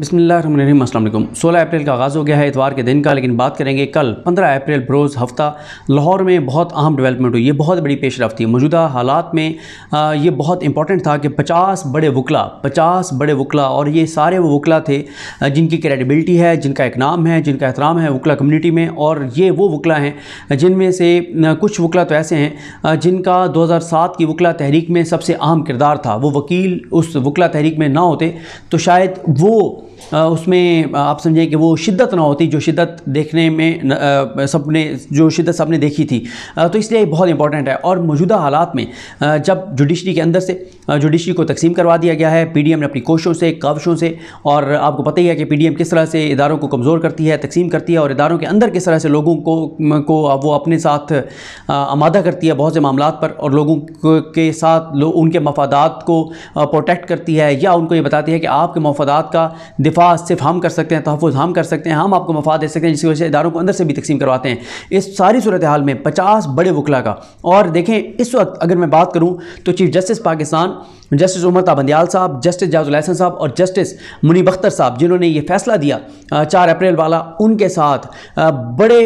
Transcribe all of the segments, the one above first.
बसमीम अल्लाम सोलह अप्रैल का आगाज़ हो गया है इतवार के दिन का लेकिन बात करेंगे कल पंद्रह अप्रैल बरोज़ हफ्ता लाहौर में बहुत अहम डेवलपमेंट हुई ये बहुत बड़ी पेश रफ्त थी मौजूदा हालात में आ, ये बहुत इंपॉर्टेंट था कि पचास बड़े वकला पचास बड़े वकला और ये सारे वो वकला थे जिनकी क्रेडिबिलिटी है जिनका एक नाम है जिनका एहतराम है वकला कम्यूनिटी में और ये वो वकला हैं जिनमें से कुछ वकला तो ऐसे हैं जिनका दो हज़ार सात की वकला तहरीक में सबसे अहम किरदार था वो वकील उस वकला तहरीक में ना होते तो शायद वो उसमें आप समझें कि वो शिद्दत ना होती जो शिद्दत देखने में सबने जो शिद्दत सबने देखी थी तो इसलिए बहुत इंपॉर्टेंट है और मौजूदा हालात में जब जुडिशरी के अंदर से जुडिशरी को तकसीम करवा दिया गया है पीडीएम ने अपनी कोशों से काविशों से और आपको पता ही है कि पीडीएम किस तरह से इदारों को कमज़ोर करती है तकसीम करती है और इदारों के अंदर किस तरह से लोगों को को वो अपने साथ आमादा करती है बहुत से मामला पर और लोगों के साथ लो, उनके मफादात को प्रोटेक्ट करती है या उनको ये बताती है कि आपके मफादात का दिफा सिर्फ हम कर सकते हैं तहफ़ हम कर सकते हैं हम आपको मफा दे सकते हैं जिसकी वजह से इदारों को अंदर से भी तकसीम करवाते हैं इस सारी सूरत हाल में पचास बड़े वकला का और देखें इस वक्त अगर मैं बात करूँ तो chief justice Pakistan justice Umar ताबंदयाल साहब जस्टिस जाजुल साहब और जस्टिस मुनीब अख्तर साहब जिन्होंने ये फैसला दिया चार अप्रैल वाला उनके साथ बड़े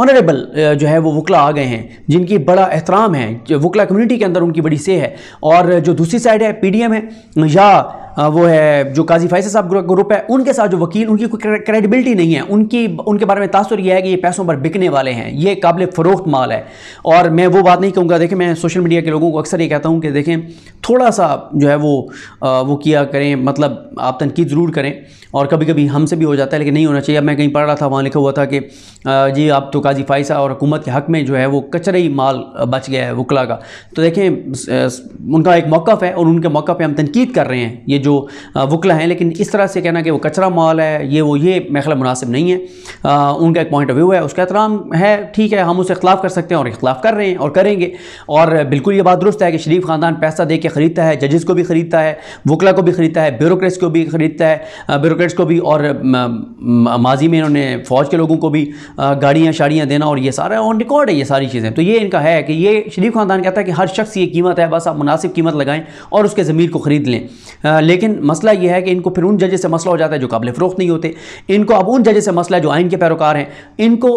ऑनरेबल जो है वो वकला आ गए हैं जिनकी बड़ा एहतराम है वकला कम्यूनिटी के अंदर उनकी बड़ी से है और जो दूसरी साइड है पी डी एम है या वो है जो काजी फैसल साहब ग्रुप है उनके साथ जो वकील उनकी कोई क्रेडिबिलिटी नहीं है उनकी उनके बारे में तासर यह है कि ये पैसों पर बिकने वाले हैं ये काबिल फ़रोख्त माल है और मैं वो बात नहीं कहूँगा देखें मैं सोशल मीडिया के लोगों को अक्सर ये कहता हूँ कि देखें थोड़ा सा जो है वो वो किया करें मतलब आप तनकीद ज़रूर करें और कभी कभी हमसे भी हो जाता है लेकिन नहीं होना चाहिए अब मैं कहीं पढ़ रहा था वहाँ लिखा हुआ था कि जी आप तो काजी फ़ाइसा और हुकूमत के हक़ में जो है वो ही माल बच गया है वकला का तो देखें उनका एक मौक़ है और उनके मौक़ पर हम तनकीद कर रहे हैं ये जो वकला हैं लेकिन इस तरह से कहना कि वो कचरा माल है ये वो ये मेखला मुनासिब नहीं है आ, उनका एक पॉइंट ऑफ व्यू है उसका एहतराम है ठीक है हम उसे खिलाफ कर सकते हैं और खिलाफ कर रहे हैं और करेंगे और बिल्कुल ये बात दुरुस्त है कि शरीफ ख़ानदान पैसा दे के ख़रीदता है जजेस को भी ख़रीदता है वकला को भी ख़रीदता है ब्यूरोक्रेट्स को भी ख़रीदता है ब्यूरोक्रेट्स को भी और माजी में इन्होंने फ़ौज के लोगों को भी गाड़ियाँ शाड़ियाँ देना और ये सारा ऑन रिकॉर्ड है ये सारी चीज़ें तो ये इनका है कि ये शरीफ ख़ानदान कहता है कि हर शख्स ये कीमत है बस आप मुनासिब कीमत लगाएं और उसके ज़मीर को ख़रीद लें लेकिन मसला यह है कि इनको फिर उन जजे से मसला हो जाता है जो काबिल फ़रोख नहीं होते इनको अब उन जजे से मसला है जो आइन के पैरोकार हैं इनको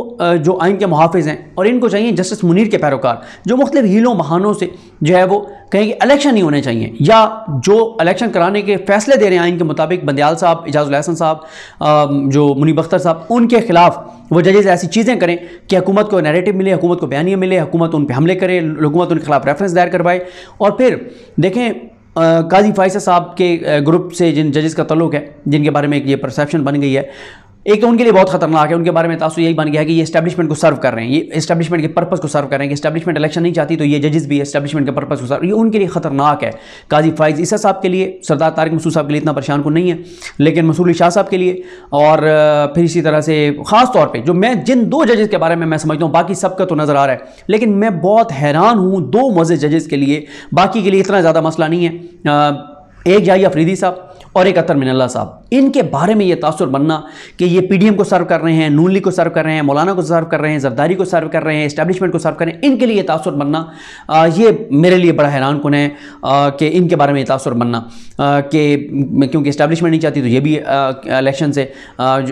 जो आइन के मुहाफ़ हैं और इनको चाहिए जस्टिस मुनीर के पैरोकार जो मुख्तु हीलों महानों से जो है वो कहें कि इलेक्शन नहीं होने चाहिए या जो इलेक्शन कराने के फैसले दे रहे हैं आइन के मुताबिक बंदयाल साहब एजाज़ुलहसन साहब जो मुनीब अख्तर साहब उनके ख़िलाफ़ वो जजेस ऐसी चीज़ें करें कि हुकूमत को नैरेटिव मिले हुकूमत को बयानिया मिले हुकूमत उन पर हमले करे हुकूमत उनके खिलाफ रेफरेंस दायर करवाए और फिर देखें काजी फाइसा साहब के ग्रुप से जिन जजेस का तल्लुक है जिनके बारे में एक ये परसेप्शन बन गई है एक तो उनके लिए बहुत खतरनाक है उनके बारे में तासु यही बन गया है कि ये स्टैब्लिशमेंट को सर्व कर रहे हैं ये स्टैब्लिशमेंट के पर्पस को सर्व कर रहे हैं कि स्टैब्लिशमेंट इलेक्शन नहीं चाहती तो ये जजेस भी स्टैब्लिशमेंट के पर्पस को सर्व ये उनके लिए खतरनाक है काजी फाइज ईसा साहब के लिए सरदार तारिक मसूद साहब के लिए इतना परेशान को नहीं है लेकिन मसूली शाह साहब के लिए और फिर इसी तरह से खास तौर पर जो मैं जिन दो जजेस के बारे में मैं समझता हूँ बाकी सबका तो नज़र आ रहा है लेकिन मैं बहुत हैरान हूँ दो मज़े जजेस के लिए बाकी के लिए इतना ज़्यादा मसला नहीं है एक जाइ अफरीदी साहब और एक अतर मिनल्ला साहब इनके बारे में ये तासर बनना कि ये पीडीएम को सर्व कर रहे हैं नून लीग को सर्व कर रहे हैं मौलाना को सर्व कर रहे हैं जरदारी को सर्व कर रहे हैं इस्टेब्लिशमेंट को सर्व कर रहे हैं इनके लिए तासर बनना ये मेरे लिए बड़ा हैरान कन है कि इनके बारे में ये तासर बनना कि क्योंकि इस्टेब्लिशमेंट नहीं चाहती तो ये भी इलेक्शन से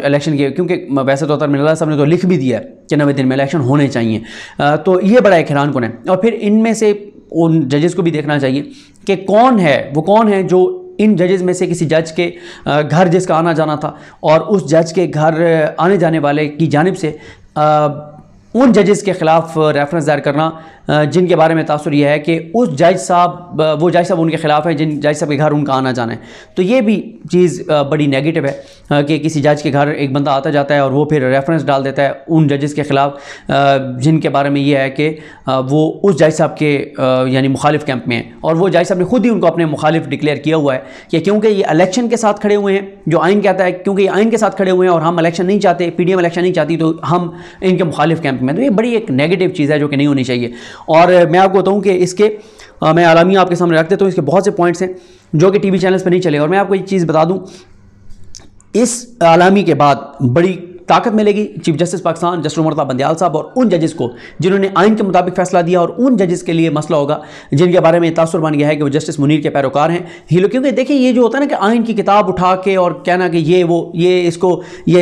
इलेक्शन के क्योंकि वैसे तो अतर मिनल्ला साहब ने तो लिख भी दिया है कि नवे दिन में इलेक्शन होने चाहिए तो ये बड़ा एक हैरान कन है और फिर इनमें से उन जजेस को भी देखना चाहिए कि कौन है वो कौन है जो इन जजेस में से किसी जज के घर जिसका आना जाना था और उस जज के घर आने जाने वाले की जानब से उन जजेस के ख़िलाफ़ रेफरेंस दायर करना जिनके बारे में तासर यह है कि उस जज साहब वो जज साहब उनके ख़िलाफ़ हैं जिन जज साहब के घर उनका आना जाना है तो ये भी चीज़ बड़ी नेगेटिव है कि किसी जज के घर एक बंदा आता जाता है और वो फिर रेफरेंस डाल देता है उन जजेस के ख़िलाफ़ जिनके बारे में ये है कि वो उस जज साहब के यानी मुखालिफ कैंप में हैं और वो जज साहब ने खुद ही उनको अपने मुखालिफ डिक्लेयर किया हुआ है कि क्योंकि ये इलेक्शन के साथ खड़े हुए हैं जो आइन कहता है क्योंकि ये आइन के साथ खड़े हुए हैं और हम इलेक्शन नहीं चाहते पी डी एम इलेक्शन नहीं चाहती तो हम इनके मुखालिफ कैंप में तो ये बड़ी एक नेगेटिव चीज़ है जो कि नहीं होनी चाहिए और मैं आपको बताऊँ कि इसके आ, मैं आलामी आपके सामने रख देता हूँ तो इसके बहुत से पॉइंट्स हैं जो कि टी वी चैनल्स पर नहीं चले और मैं आपको एक चीज़ बता दूँ इस आलामी के बाद बड़ी ताकत मिलेगी चीफ जस्टिस पाकिस्तान जस्टिस उमरता बंदयाल साहब और उन जजेस को जिन्होंने आइन के मुताबिक फैसला दिया और उन जजेस के लिए मसला होगा जिनके बारे में तासर बन गया है कि वो जस्टिस मुनीर के पैरोकार हैं ये लोग क्योंकि देखिए ये जो होता है ना कि आइन की किताब उठा के और कहना कि ये वो ये इसको ये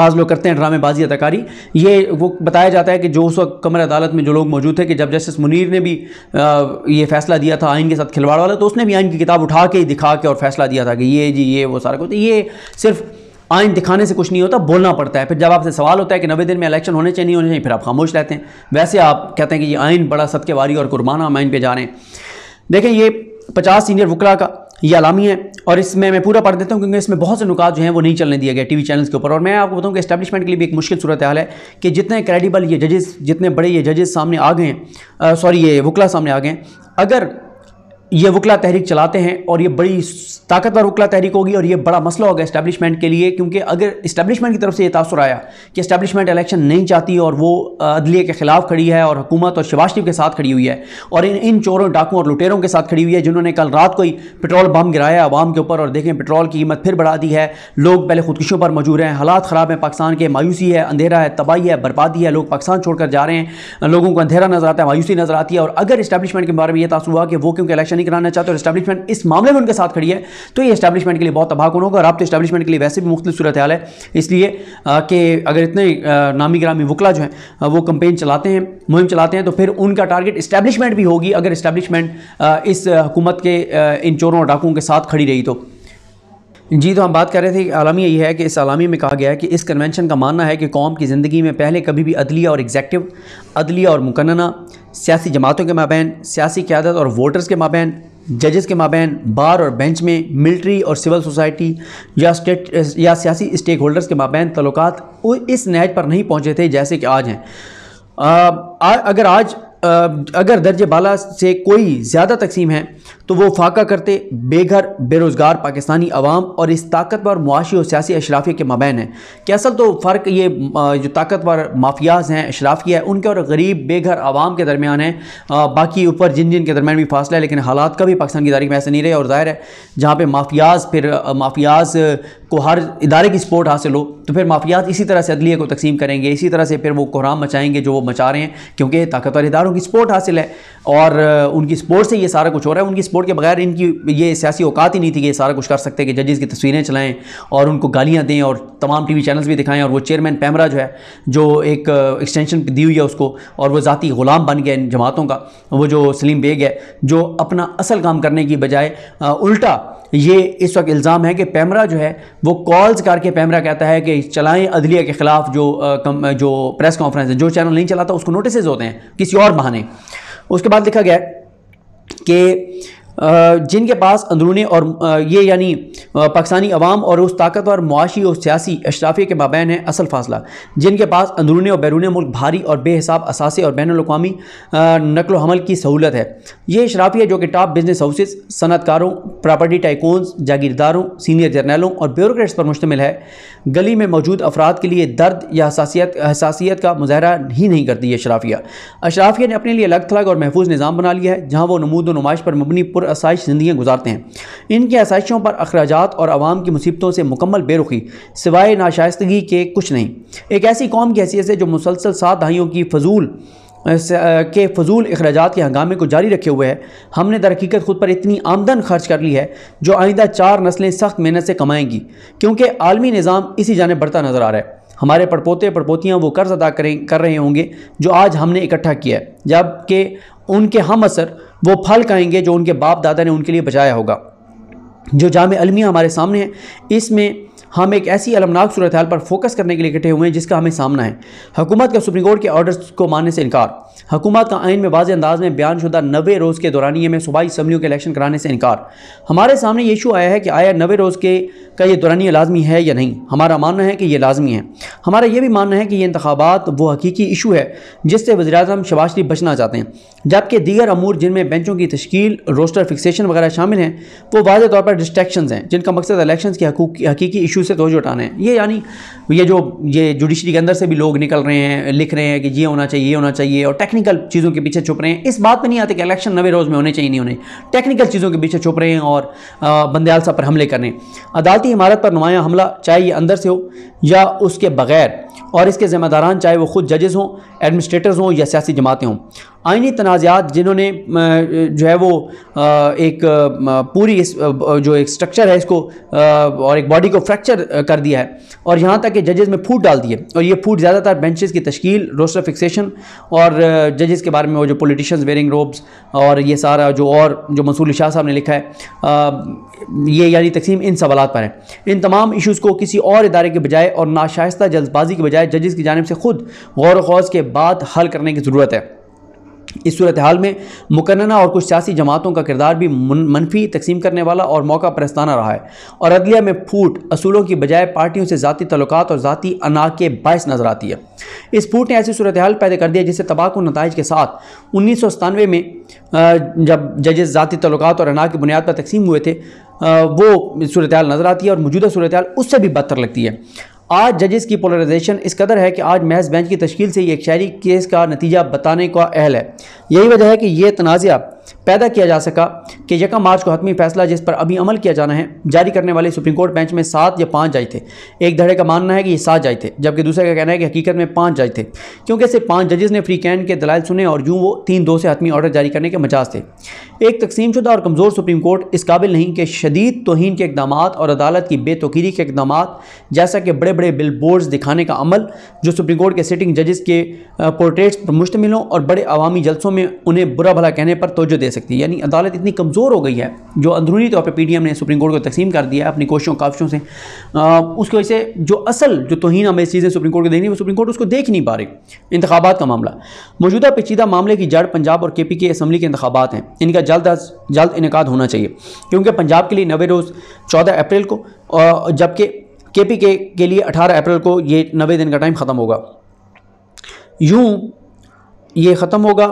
बाज़ लोग करते हैं ड्रामेबाजी अदाकारी ये वो बताया जाता है कि जो उस वक्त कमर अदालत में जो लोग मौजूद थे कि जब जस्टिस मुनीर ने भी ये फैसला दिया था आइन के साथ खिलवाड़ वाला तो उसने भी आइन की किताब उठा के ही दिखा के और फैसला दिया था कि ये जी ये वो सारा कुछ ये सिर्फ आइन दिखाने से कुछ नहीं होता बोलना पड़ता है फिर जब आपसे सवाल होता है कि नवे दिन में इलेक्शन होने चाहिए नहीं होने चाहिए फिर आप खामोश रहते हैं वैसे आप कहते हैं कि ये आइन बड़ा सदके वारी और कुर्बाना हम आइन पर जा रहे हैं देखें ये पचास सीनियर वकला का ये अलामी है और इसमें मैं पूरा पढ़ देता हूँ क्योंकि इसमें बहुत से नुकात जो हैं वो नहीं चलने दिए गए टीवी चैनल्स के ऊपर और मैं आपको बताऊँ कि स्टैब्लिशमेंट के लिए भी एक मुश्किल सूरत हाल है कि जितने क्रेडिबल ये जजेस जितने बड़े ये जजेस सामने आ गए हैं सॉरी ये वकला सामने आ गए हैं अगर ये वकला तहरीक चलाते हैं और ये बड़ी ताकतवर वकला तहरीक होगी और ये बड़ा मसला होगा इस्टेब्लिशमेंट के लिए क्योंकि अगर इस्टेब्लिशमेंट की तरफ से ये तासर आया कि इस्टेब्लिशमेंट इलेक्शन नहीं चाहती और वो अदलिए के ख़िलाफ़ खड़ी है और हुकूमत और शबाज के साथ खड़ी हुई है और इन इन चोरों डाकुओं और लुटेरों के साथ खड़ी हुई है जिन्होंने कल रात को ही पेट्रोल बम गिराया आवाम के ऊपर और देखें पेट्रोल की कीमत फिर बढ़ा दी है लोग पहले खुदकशों पर मौजूद हैं हालात ख़राब हैं पाकिस्तान के मायूसी है अंधेरा है तबाही है बर्बादी है लोग पाकिस्तान छोड़कर जा रहे हैं लोगों को अंधेरा नज़र आता है मायूसी नज़र आती है और अगर इस्टेब्लिशमेंट के बारे में यह तासर हुआ कि वो क्योंकि इलेक्शन नहीं कराना चाहते और स्टैब्लिशमेंट इस मामले में उनके साथ खड़ी है तो ये स्टैब्लिशमेंट के लिए बहुत तबाह होगा और आप तो स्टैब्लिशमेंट के लिए वैसे भी मुख्तु सूरत हाल है इसलिए कि अगर इतने नामी ग्रामी वकला जो है वो कंपेन चलाते हैं मुहिम चलाते हैं तो फिर उनका टारगेट स्टैब्लिशमेंट भी होगी अगर इस्टेब्लिशमेंट इस हुकूमत के इन चोरों और डाकुओं के साथ खड़ी रही तो जी तो हम बात कर रहे थे आलमी यही है कि इस आलमी में कहा गया है कि इस कन्वेंशन का मानना है कि कौम की ज़िंदगी में पहले कभी भी अदलिया और एग्जैक्टिव अदलिया और मुकन्ना सियासी जमातों के माबेन सियासी क्यादत और वोटर्स के माबेन जजेस के माबेन बार और बेंच में मिलिट्री और सिविल सोसाइटी या स्टेट या सियासी स्टेक होल्डर्स के माबेन वो इस नहज पर नहीं पहुँचे थे जैसे कि आज हैं अगर आज अगर दर्ज बाला से कोई ज़्यादा तकसीम है तो वो फाका करते बेघर बेरोज़गार पाकिस्तानी अवाम और इस ताकतवर मुआशी और सियासी अशराफिया के मबैन हैं कि असल तो फ़र्क ये जो ताकतवर माफियाज हैं अशराफिया है उनके और गरीब बेघर आवाम के दरमियान है बाकी ऊपर जिन जिन के दरमियान भी फासला है लेकिन हालात का भी पाकिस्तान की तारीख में ऐसे नहीं रहे और ज़ाहिर है जहाँ पर माफियाज फिर माफियाज को हर इदारे की सपोर्ट हासिल हो तो फिर माफियाज इसी तरह से अदलिया को तकसीम करेंगे इसी तरह से फिर वो कोहराम मचाएंगे जो वो मचा रहे हैं क्योंकि ताकतवर इदारों की सपोर्ट हासिल है और उनकी सपोर्ट से ये सारा कुछ हो रहा है उनकी बोर्ड के बगैर इनकी ये सियासी औकात ही नहीं थी कि ये सारा कुछ कर सकते कि जजेस की तस्वीरें चलाएं और उनको गालियाँ दें और तमाम टी वी चैनल्स भी दिखाएँ और वो चेयरमैन पैमरा जो है जो एक एक्सटेंशन uh, दी हुई है उसको और वो ज़ाती ग़ुलाम बन गया इन जमातों का वो जो सलीम बेग है जो अपना असल काम करने की बजाय uh, उल्टा ये इस वक्त इल्ज़ाम है कि पैमरा जो है वो कॉल्स करके पैमरा कहता है कि चलाएं अदलिया के ख़िलाफ़ जो आ, uh, कम, जो प्रेस कॉन्फ्रेंस है जो चैनल नहीं चलाता उसको नोटिस होते हैं किसी और बहाने उसके बाद लिखा गया कि जिनके पास अंदरूनी और ये यानी पाकिस्तानी अवाम और उस ताकतवर मुआशी और सियासी अशराफिया के माबैन है असल फासला जिनके पास अंदरूनी और बैरून मुल्क भारी और बेहिसाब असासे और बैन अवी नकल हमल की सहूलत है ये अशराफिया जो कि टॉप बिजनेस हाउसेस सनतकारों प्रॉपर्टी टाइकोन्स जागीरदारों सीनियर जर्नलों और ब्यूरोट्स पर मुश्तमिल है गली में मौजूद अफराद के लिए दर्द या हसासीत हसासियत का मुजाहरा ही नहीं करती है अशराफिया अशराफिया ने अपने लिए अलग थलग और महफूज निज़ाम बना लिया है जहाँ वो नमूद व नुमाइश पर मबनी पुरसाइश ज़िंदियाँ गुजारते हैं इनके आसाइशों पर अखराज और आवाम की मुसीबतों से मुकम्मल बेरुखी सिवाय नाशाइस्तगी के कुछ नहीं एक ऐसी कौम की हैसियत है जो मुसलसल सात दहाइयों की फजूल के फजूल अखराज के हंगामे को जारी रखे हुए हैं हमने दरक़ीक़त खुद पर इतनी आमदन खर्च कर ली है जो आइंदा चार नस्लें सख्त मेहनत से कमाएंगी क्योंकि आलमी निज़ाम इसी जानब बढ़ता नज़र आ रहा है हमारे पड़पोते पड़पोतियाँ वो कर्ज़ अदा करें कर रहे होंगे जो आज हमने इकट्ठा किया है जबकि उनके हम असर वो फल कहेंगे जो उनके बाप दादा ने उनके लिए बचाया होगा जो जाम अलमिया हमारे सामने है इसमें हम एक ऐसी अलमनाक सूरत हाल पर फोकस करने के लिए इकट्ठे हुए हैं जिसका हमें सामना है हुकूमत का सुप्रीम कोर्ट के ऑर्डर को मानने से इनकार हुकूमत का आइन में वाज अंदाज में बयान शुदा नबे रोज़ के दौरानिए में सूबाई इसम्बलियों के इलेक्शन कराने से इनकार हमारे सामने ये इशू आया है कि आया नबे रोज़ के का ये दौरानिया लाजमी है या नहीं हमारा मानना है कि ये लाजमी है हमारा ये भी मानना है कि ये इंतबात वो हकीकी इशू है जिससे वजी अजम शबाज शरीफ बचना चाहते हैं जबकि दीगर अमूर जिनमें बेंचों की तश्ील रोस्टर फिक्सेशन वगैरह शामिल हैं वो वाज तौर पर डिस्ट्रैक्शन हैं जिनका मकसद इलेक्शन के हकीकी इशू से तोजह है ये यानी तो ये जो ये जुडिशरी के अंदर से भी लोग निकल रहे हैं लिख रहे हैं कि ये होना चाहिए ये होना चाहिए और टेक्निकल चीज़ों के पीछे छुप रहे हैं इस बात पर नहीं आते कि इलेक्शन नवे रोज़ में होने चाहिए नहीं होने टेक्निकल चीज़ों के पीछे छुप रहे हैं और बंदयाल साहब पर हमले कर रहे हैं अदालती इमारत पर नुमाया हमला चाहे ये अंदर से हो या उसके बगैर और इसके ज़िम्मेदारान चाहे वो खुद जजेस हों एडमिनिस्ट्रेटर्स हों या सियासी जमातें हों आइनी तनाज़ात जिन्होंने जो है वो एक पूरी इस जो एक स्ट्रक्चर है इसको और एक बॉडी को फ्रैक्चर कर दिया है और यहाँ तक कि के जजेस में फूट डाल दिए और ये फूट ज़्यादातर बेंचेस की तश्कील रोस्टर फिक्सेशन और जजेस के बारे में वो जो पॉलिटिशियंस वेयरिंग रोब्स और ये सारा जो और जो मसूल शाह साहब ने लिखा है आ, ये यानी तकसीम इन सवाल पर है इन तमाम इशूज़ को किसी और इदारे के बजाय और नाशाइस्ता जल्दबाजी के बजाय जजेस की जानब से खुद गौर वौज़ के बाद हल करने की ज़रूरत है इस सूरत हाल में मुकन्ना और कुछ सियासी जमातों का किरदार भी मनफी तकसीम करने वाला और मौका परस्ताना रहा है और अदलिया में फूट असूलों की बजाय पार्टियों से ज़ाती तल्लक और ज़ाती अना के बायस नजर आती है इस फूट ने ऐसी सूरत हाल पैदा कर दिया जिससे तबाह नतज के साथ उन्नीस सौ सतानवे में जब जजेस ज़ाती तल्लक और अना की बुनियाद पर तकसीम हुए थे वो सूरत हाल नज़र आती है और मौजूदा सूरत हाल उससे भी बदतर लगती है आज जजेस की पोलराइजेशन इस कदर है कि आज महज बेंच की तश्ील से ही एक शहरी केस का नतीजा बताने का अहल है यही वजह है कि ये तनाज़ा पैदा किया जा सका कि यकम मार्च को हतमी फैसला जिस पर अभी अमल किया जाना है जारी करने वाले सुप्रीम कोर्ट बेंच में सात या पाँच जज थे एक धड़े का मानना है कि ये सात जज थे जबकि दूसरे का कहना है कि हकीकत में पाँच जज थे क्योंकि सिर्फ पाँच जजेस ने फ्री कैंड के दलाल सुने और यूँ वो तीन दो से हतमी ऑर्डर जारी करने के मजाज थे एक तकसीम और कमज़ोर सुप्रीम कोर्ट इस काबिल नहीं कि शदीद तोहन के इकदाम और अदालत की बेतोकीरी के इकदाम जैसा कि बड़े बड़े बिल बोर्ड्स दिखाने का अमल जो सुप्रीम कोर्ट के सिटिंग जजेस के पोर्ट्रेट्स पर मुश्तमिल हों और बड़े अवामी जलसों में उन्हें बुरा भला कहने पर तो तोज्जो दे सकती है यानी अदालत इतनी कमज़ोर हो गई है जो अंदरूनी तौर तो पर पी डी एम ने सुप्रीम कोर्ट को तकसीम कर दिया है अपनी कोशिशों काविशों से उसकी वजह से जो असल जो तोहन हमें चीज़ें सुप्रीम कोर्ट को देखनी वो सुप्रीम कोर्ट उसको देख नहीं पा रही इंतबात का मामला मौजूदा पेचीदा मामले की जड़ पंजाब और के पी के असम्बली के इंतबात हैं इनका जल्द अज जल्द इनका होना चाहिए क्योंकि पंजाब के लिए नवे रोज़ चौदह अप्रैल को जबकि के पी के के लिए अठारह अप्रैल को ये नवे दिन का टाइम ख़त्म होगा यूँ ये ख़त्म होगा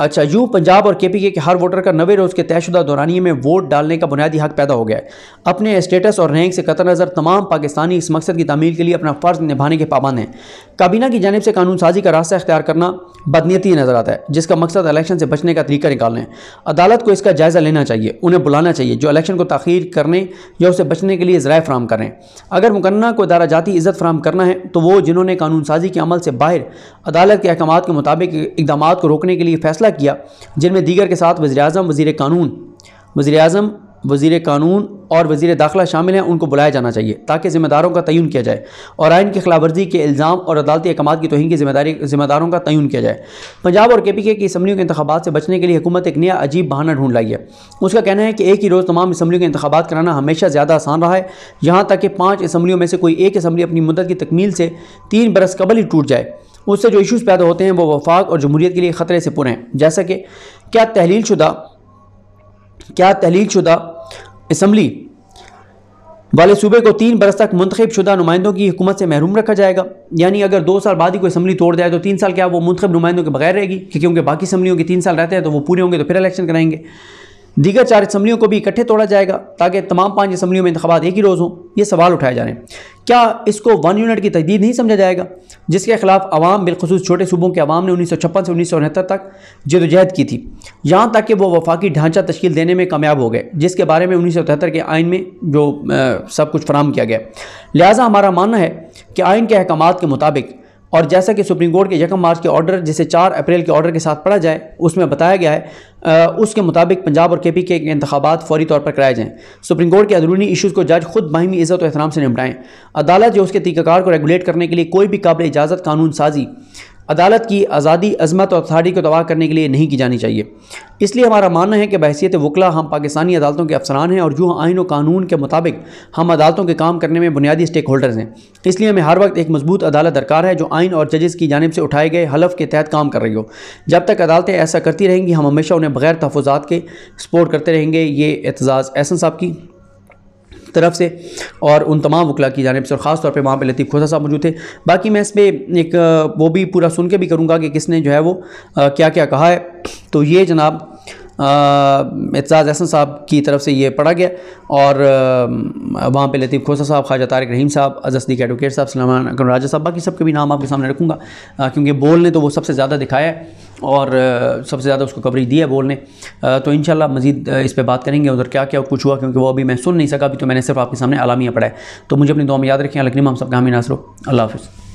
अच्छा यू पंजाब और केपीके के हर वोटर का नवे रोज़ के तयशुदा दौरानिए में वोट डालने का बुनियादी हक पैदा हो गया है अपने स्टेटस और रैंक से कतर नज़र तमाम पाकिस्तानी इस मकसद की तमील के लिए अपना फ़र्ज निभाने के पाबंद हैं काबीना की जानब से कानून साजी का रास्ता अख्तियार करना बदनीती नज़र आता है जिसका मकसद इलेक्शन से बचने का तरीका निकालने अदालत को इसका जायज़ा लेना चाहिए उन्हें बुलाना चाहिए जो इलेक्शन को तखीर करने या उसे बचने के लिए ज़राए फ्राम करें अगर मुकन्ना को दारा जाती इज़्ज़त फ्राम करना है तो वो जिन्होंने कानून साजी के अमल से बाहर अदालत के अहकाम के मुताबिक इकदाम को रोकने के लिए फैसला फैसला किया जिनमें दीगर के साथ वजी अजम वजीर कानून वज़ी अजम वजीर कानून और वजीर दाखिला शामिल हैं उनको बुलाया जाना चाहिए ताकि ज़िम्मेदारों का तयन किया जाए और आयन की खिलाफवर्जी के इल्ज़ाम और अदालती अहकाम की तोहन की जिम्मेदारी ज़िम्मेदारों का तयन किया जाए पंजाब और के पी के की इसम्बलियों के इंतबात से बचने के लिए हुकूमत एक नया अजीब बहाना ढूंढ लाई है उसका कहना है कि एक ही रोज़ तमाम इसम्बलियों के इंतबात कराना हमेशा ज़्यादा आसान रहा है यहाँ तक कि पाँच इसम्बलियों में से कोई एक इसम्बली अपनी मदद की तकमील से तीन बरस कबल ही टूट जाए उससे जो इश्यूज़ पैदा होते हैं वो वफाक और जमहूरीत के लिए ख़तरे से पुरे हैं जैसा कि क्या तहलील शुदा क्या तहलील शुदा इसम्बली वाले सूबे को तीन बरस तक मंतखब शुदा नुमाइंदों की हुकूमत से महरूम रखा जाएगा यानी अगर दो साल बाद ही कोई असम्बली तोड़ जाए तो तीन साल क्या वो मंतखब नुमाइंदों के बगैर रहेगी क्योंकि बाकी असम्बलियों के तीन साल रहते हैं तो वो पूरे होंगे तो फिर इलेक्शन कराएंगे दीगर चार असम्बलियों को भी इकट्ठे तोड़ा जाएगा ताकि तमाम पाँच असम्बलियों में इंतबात एक ही रोज़ हों ये सवाल उठाए जा रहे हैं क्या इसको वन यूनिट की तजदीद नहीं समझा जाएगा जिसके खिलाफ आवाम बिलखसूस छोटे सूबों के अवाम ने उन्नीस सौ छप्पन से उन्नीस सौ उनहत्तर तक जदोजहद की थी यहाँ तक कि वो वफाकी ढांचा तश्कील देने में कामयाब हो गए जिसके बारे में उन्नीस सौ तिहत्तर के आइन में जो आ, सब कुछ फराम किया गया लिहाजा हमारा मानना है कि आइन के अहकाम के मुताबिक और जैसा कि सुप्रीम कोर्ट के यकम मार्च के ऑर्डर जिसे 4 अप्रैल के ऑर्डर के साथ पढ़ा जाए उसमें बताया गया है आ, उसके मुताबिक पंजाब और के पी के इंतबात फौरी तौर पर कराए जाएँ सुप्रीम कोर्ट के अंदरूनी इशूज़ को जज खुद बाहमी इज़्ज़त और एहतराम से निपटाएँ अदालत जो उसके तरीक़ाकार को रेगुलेट करने के लिए कोई भी काबिल इजाज़त कानून साजी अदालत की आज़ादी अजमत और अथारी को तबाह करने के लिए नहीं की जानी चाहिए इसलिए हमारा मानना है कि बहसीत वकला हम पाकिस्तानी अदालतों के अफसरान हैं और जो आइन व कानून के मुताबिक हम अदालतों के काम करने में बुनियादी स्टेक होल्डर्स हैं इसलिए हमें हर वक्त एक मजबूत अदालत दरकार है जो आइन और जजेस की जानब से उठाए गए हलफ के तहत काम कर रही हो जब तक अदालतें ऐसा करती रहेंगी हम हमेशा उन्हें बगैर तहफात के सपोर्ट करते रहेंगे ये एतजाज़ एहसन साहब की तरफ से और उन तमाम वकला की जानब से और ख़ासतौर पर वहाँ पर लतीफ़ खुदा साहब मौजूद थे बाकी मैं इस पर एक वो भी पूरा सुन के भी करूँगा कि किसने जो है वो आ, क्या क्या कहा है तो ये जनाब एतज़ाज़ एहसन साहब की तरफ से ये पढ़ा गया और वहाँ पे लतीफ़ खोसा साहब ख्वाजा तारक रहीम साहब अजस्दीक के एडवोकेट साहब सलमान अकरम राजा साहब बाकी सबके भी नाम आपके सामने रखूँगा क्योंकि बोल ने तो वो सबसे ज़्यादा दिखाया और सबसे ज़्यादा उसको कवरेज दिया है बोल ने तो इन मज़ीद इस पर बात करेंगे उधर क्या क्या कुछ हुआ क्योंकि वो अभी मैं सुन नहीं सका अभी तो मैंने सिर्फ आपके सामने आलामिया पढ़ाया तो मुझे अपनी दुआ में याद रखें अलग हम सब गामी नासरों अल्लाह हाफ़